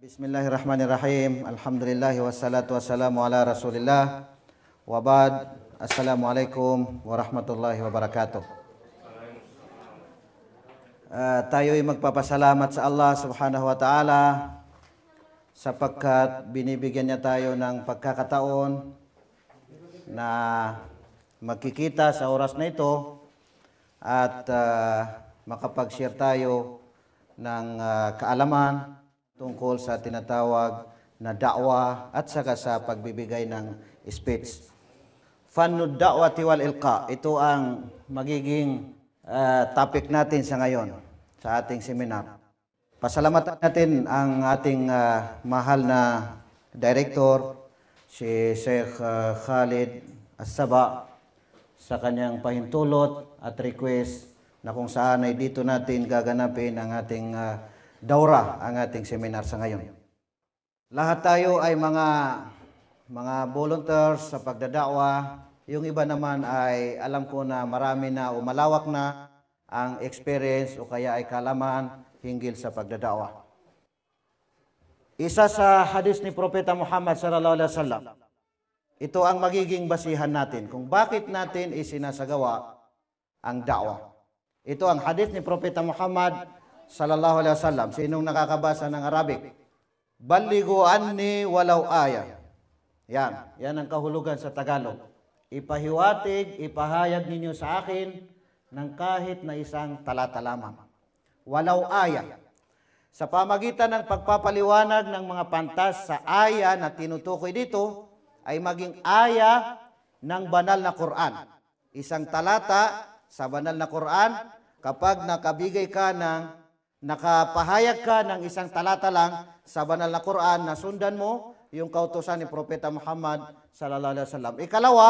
Bismillahirrahmanirrahim. Alhamdulillah wassalatu wassalamu ala Rasulillah. Wa ba'd. Assalamualaikum warahmatullahi wabarakatuh. Uh, tayo'y magpapasalamat sa Allah subhanahu wa ta'ala sapagkat binibigyan niya tayo ng pagkakataon na magkikita sa oras na ito at uh, makapag-share tayo ng uh, kaalaman tungkol sa tinatawag na da'wa at saka sa pagbibigay ng speech. Fannud da'wati wal ilqa. Ito ang magiging uh, topic natin sa ngayon sa ating seminar. Pasalamatan natin ang ating uh, mahal na director, si Sheikh uh, Khalid Asaba sa kanyang pahintulot at request na kung saan ay dito natin gaganapin ang ating uh, Daura ang ating seminar sa ngayon. Lahat tayo ay mga mga volunteers sa pagdadawa. Yung iba naman ay alam ko na marami na o malawak na ang experience o kaya ay kalaman hinggil sa pagdadawa. Isa sa hadis ni Propeta Muhammad sallallahu alaihi wasallam. Ito ang magiging basihan natin kung bakit natin isinasagawa ang dawa. Ito ang hadith ni Propeta Muhammad sallallahu alaihi wasallam. Sinong nakakabasa ng Arabic? Baligo anni walau aya. Yan, yan ang kahulugan sa Tagalog. Ipahiwatig, ipahayag ninyo sa akin ng kahit na isang talata lamang. Walau aya. Sa pamagitan ng pagpapaliwanag ng mga pantas sa aya na tinutukoy dito, ay maging aya ng banal na Quran. Isang talata sa banal na Quran kapag nakabigay ka ng Nakapahayag ka ng isang talata lang sa banal na Quran na sundan mo yung kautosan ni Propeta Muhammad sallallahu alaihi wasallam. Ikalawa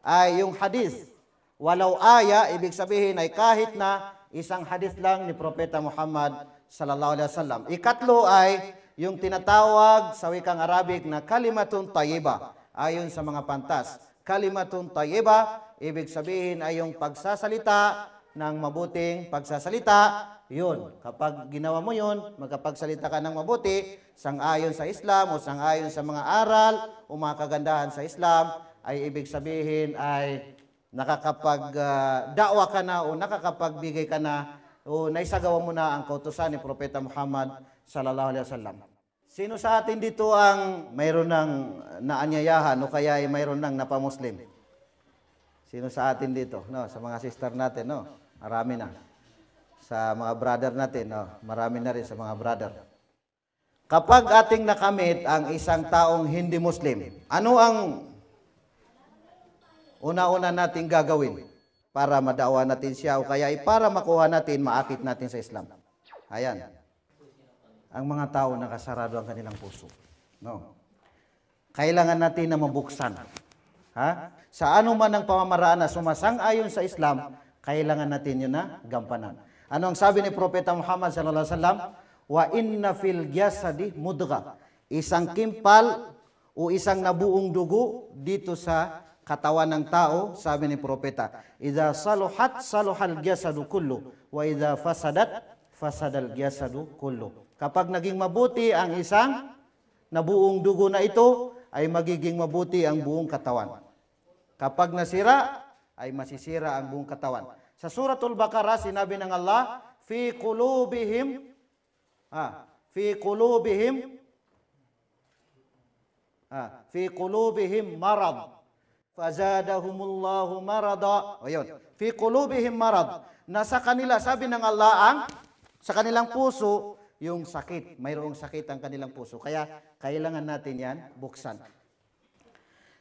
ay yung hadith. Walau aya, ibig sabihin ay kahit na isang hadith lang ni Propeta Muhammad sallallahu alaihi wasallam. Ikatlo ay yung tinatawag sa wikang Arabic na kalimatun tayyiba ayon sa mga pantas. Kalimatun tayyiba ibig sabihin ay yung pagsasalita ng mabuting pagsasalita yun. Kapag ginawa mo yun, magkapagsalita ka ng mabuti, sangayon sa Islam o sangayon sa mga aral o mga kagandahan sa Islam, ay ibig sabihin ay nakakapag-dawa ah, uh, ka na o nakakapagbigay ka na o naisagawa mo na ang kautosan ni Propeta Muhammad sallallahu alaihi wasallam. Sino sa atin dito ang mayroon ng naanyayahan o kaya ay mayroon ng napamuslim? Sino sa atin dito? No, sa mga sister natin, no? Marami na sa mga brother natin. No? Marami na rin sa mga brother. Kapag ating nakamit ang isang taong hindi Muslim, ano ang una-una nating gagawin para madawa natin siya o kaya para makuha natin, maakit natin sa Islam? Ayan. Ang mga tao nakasarado ang kanilang puso. No. Kailangan natin na mabuksan. Ha? Sa anuman ang pamamaraan na sumasang-ayon sa Islam, kailangan natin yun na gampanan. Ano ang sabi ni Propeta Muhammad sallallahu alaihi wasallam? Wa inna fil jasadi mudgha. Isang kimpal o isang nabuong dugo dito sa katawan ng tao, sabi ni Propeta. Idha saluhat saluhal jasadu kullu. Wa idha fasadat fasadal jasadu kullu. Kapag naging mabuti ang isang nabuong dugo na ito, ay magiging mabuti ang buong katawan. Kapag nasira, ay masisira ang buong katawan. Sa suratul Baqarah, sinabi ng Allah, fi qulubihim ah, fi qulubihim ah, fi qulubihim marad fazadahumullahu marada Ayun. fi qulubihim marad nasa kanila sabi ng Allah ang sa kanilang puso yung sakit mayroong sakit ang kanilang puso kaya kailangan natin yan buksan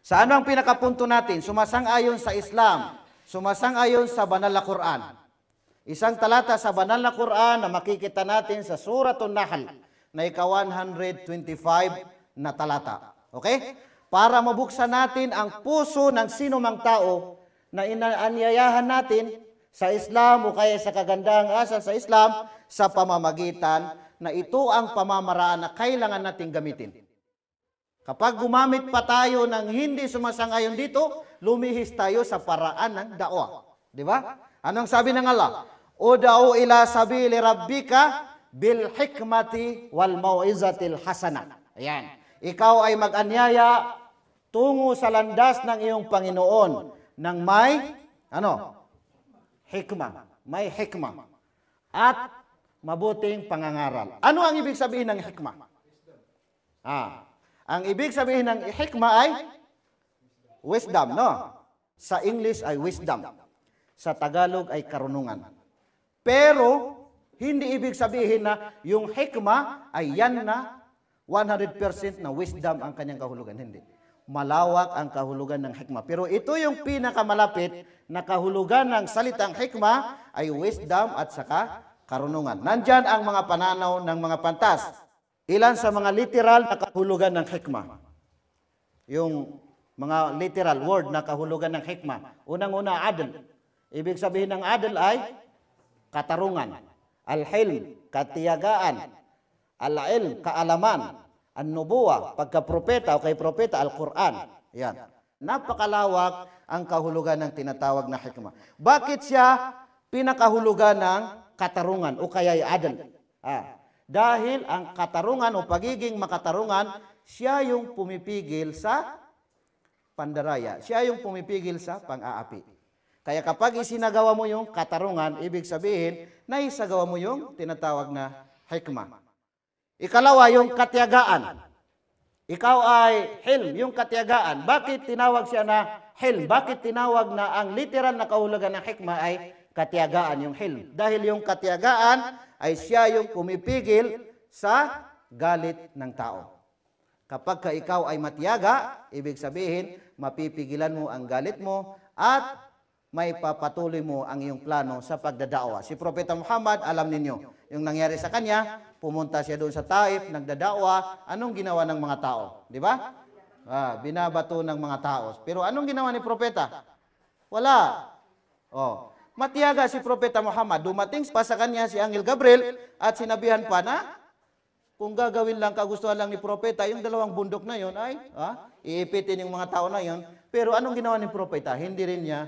sa ano ang pinakapunto natin sumasang-ayon sa Islam sumasang-ayon sa banal na Quran. Isang talata sa banal na Quran na makikita natin sa Suratun Nahl na ika-125 na talata. Okay? Para mabuksan natin ang puso ng sino mang tao na inaanyayahan natin sa Islam o kaya sa kagandahang asal sa Islam sa pamamagitan na ito ang pamamaraan na kailangan nating gamitin. Kapag gumamit pa tayo ng hindi sumasangayon dito, lumihis tayo sa paraan ng dawa. Di ba? Anong sabi ng Allah? O Udao ila sabi li rabbika bil hikmati wal mauizatil hasana. Ayan. Ikaw ay mag-anyaya tungo sa landas ng iyong Panginoon ng may ano? Hikma. May hikma. At mabuting pangangaral. Ano ang ibig sabihin ng hikma? Ah, ang ibig sabihin ng hikma ay wisdom, no? Sa English ay wisdom. Sa Tagalog ay karunungan. Pero, hindi ibig sabihin na yung hikma ay yan na 100% na wisdom ang kanyang kahulugan. Hindi. Malawak ang kahulugan ng hikma. Pero ito yung pinakamalapit na kahulugan ng salitang hikma ay wisdom at saka karunungan. Nandyan ang mga pananaw ng mga pantas Ilan sa mga literal na kahulugan ng hikma. Yung mga literal word na kahulugan ng hikma. Unang-una, adl. Ibig sabihin ng adl ay katarungan. Al-hilm, katiyagaan. Al-ilm, kaalaman. An-nubuwa, pagkapropeta o kay propeta, Al-Quran. Yan. Napakalawak ang kahulugan ng tinatawag na hikma. Bakit siya pinakahulugan ng katarungan o kaya adl? Ah, dahil ang katarungan o pagiging makatarungan, siya yung pumipigil sa pandaraya. Siya yung pumipigil sa pang-aapi. Kaya kapag isinagawa mo yung katarungan, ibig sabihin, naisagawa mo yung tinatawag na hikmah. Ikalawa, yung katiyagaan. Ikaw ay hilm, yung katiyagaan. Bakit tinawag siya na hilm? Bakit tinawag na ang literal na kahulugan ng hikmah ay katiyagaan yung hilm. Dahil yung katiyagaan ay siya yung pumipigil sa galit ng tao. Kapag ka ikaw ay matiyaga, ibig sabihin, mapipigilan mo ang galit mo at may papatuloy mo ang iyong plano sa pagdadawa. Si Propeta Muhammad, alam ninyo, yung nangyari sa kanya, pumunta siya doon sa Taif, nagdadawa, anong ginawa ng mga tao? Di ba? Ah, binabato ng mga tao. Pero anong ginawa ni Propeta? Wala. Oh, Matiyaga si Propeta Muhammad. Dumating pa sa kanya si Angel Gabriel at sinabihan pa na kung gagawin lang kagustuhan lang ni Propeta, yung dalawang bundok na yon ay ah, iipitin yung mga tao na yon. Pero anong ginawa ni Propeta? Hindi rin niya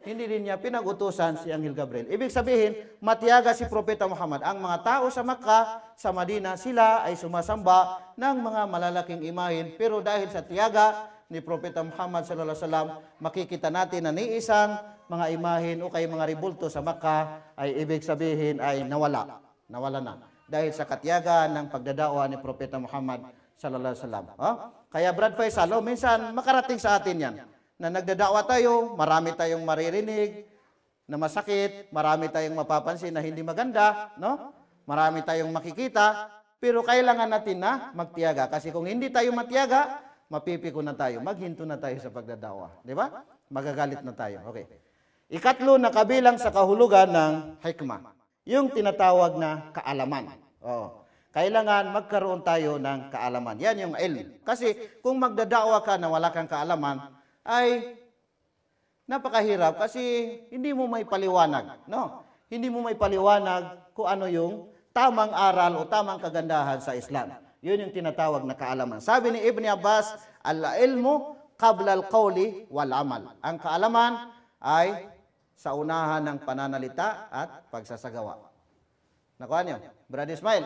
hindi rin niya pinagutusan si Angel Gabriel. Ibig sabihin, matiyaga si Propeta Muhammad. Ang mga tao sa Makkah, sa Madina, sila ay sumasamba ng mga malalaking imahin. Pero dahil sa tiyaga ni Propeta Muhammad sallallahu alaihi wasallam, makikita natin na ni isang mga imahin o kay mga ribulto sa Makkah ay ibig sabihin ay nawala. Nawala na. Dahil sa katyagan ng pagdadawa ni Propeta Muhammad sallallahu alaihi wasallam. Huh? Kaya Brad Faisal, oh, minsan makarating sa atin yan. Na nagdadawa tayo, marami tayong maririnig, na masakit, marami tayong mapapansin na hindi maganda, no? Marami tayong makikita, pero kailangan natin na magtiyaga. Kasi kung hindi tayo matiyaga, mapipiko na tayo. Maghinto na tayo sa pagdadawa. Di ba? Magagalit na tayo. Okay. Ikatlo na kabilang sa kahulugan ng hikma, yung tinatawag na kaalaman. Oo. Kailangan magkaroon tayo ng kaalaman. Yan yung ilm. Kasi kung magdadawa ka na wala kang kaalaman, ay napakahirap kasi hindi mo may paliwanag. No? Hindi mo may paliwanag kung ano yung tamang aral o tamang kagandahan sa Islam. Yun yung tinatawag na kaalaman. Sabi ni Ibn Abbas, al-ilmu qabla al-qawli wal-amal. Ang kaalaman ay sa unahan ng pananalita at pagsasagawa. Nakuha niyo? Brother Ismail?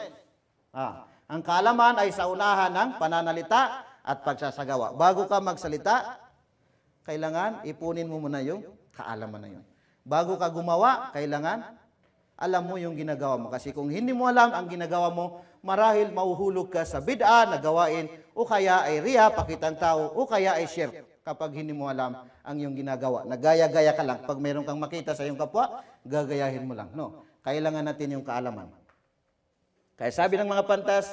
Ah, ang kaalaman ay sa unahan ng pananalita at pagsasagawa. Bago ka magsalita, kailangan ipunin mo muna yung kaalaman na yun. Bago ka gumawa, kailangan alam mo yung ginagawa mo. Kasi kung hindi mo alam ang ginagawa mo, marahil mauhulog ka sa bid'a na gawain o kaya ay riya, pakitang tao, o kaya ay shirk kapag hindi mo alam ang iyong ginagawa. Nagaya-gaya ka lang. Pag mayroon kang makita sa iyong kapwa, gagayahin mo lang. No. Kailangan natin yung kaalaman. Kaya sabi ng mga pantas,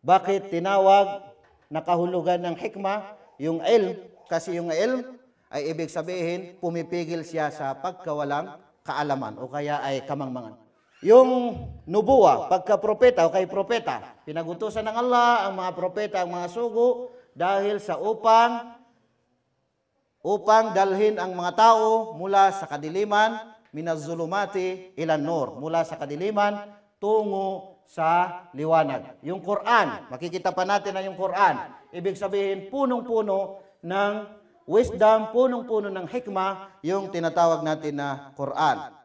bakit tinawag nakahulugan ng hikma yung ilm? Kasi yung ilm ay ibig sabihin, pumipigil siya sa pagkawalang kaalaman o kaya ay kamangmangan. Yung nubuwa, pagka propeta o kay propeta, pinagutusan ng Allah ang mga propeta, ang mga sugo, dahil sa upang upang dalhin ang mga tao mula sa kadiliman minazulumati ilan nur mula sa kadiliman tungo sa liwanag. Yung Quran, makikita pa natin na yung Quran, ibig sabihin punong-puno ng wisdom, punong-puno ng hikma, yung tinatawag natin na Quran.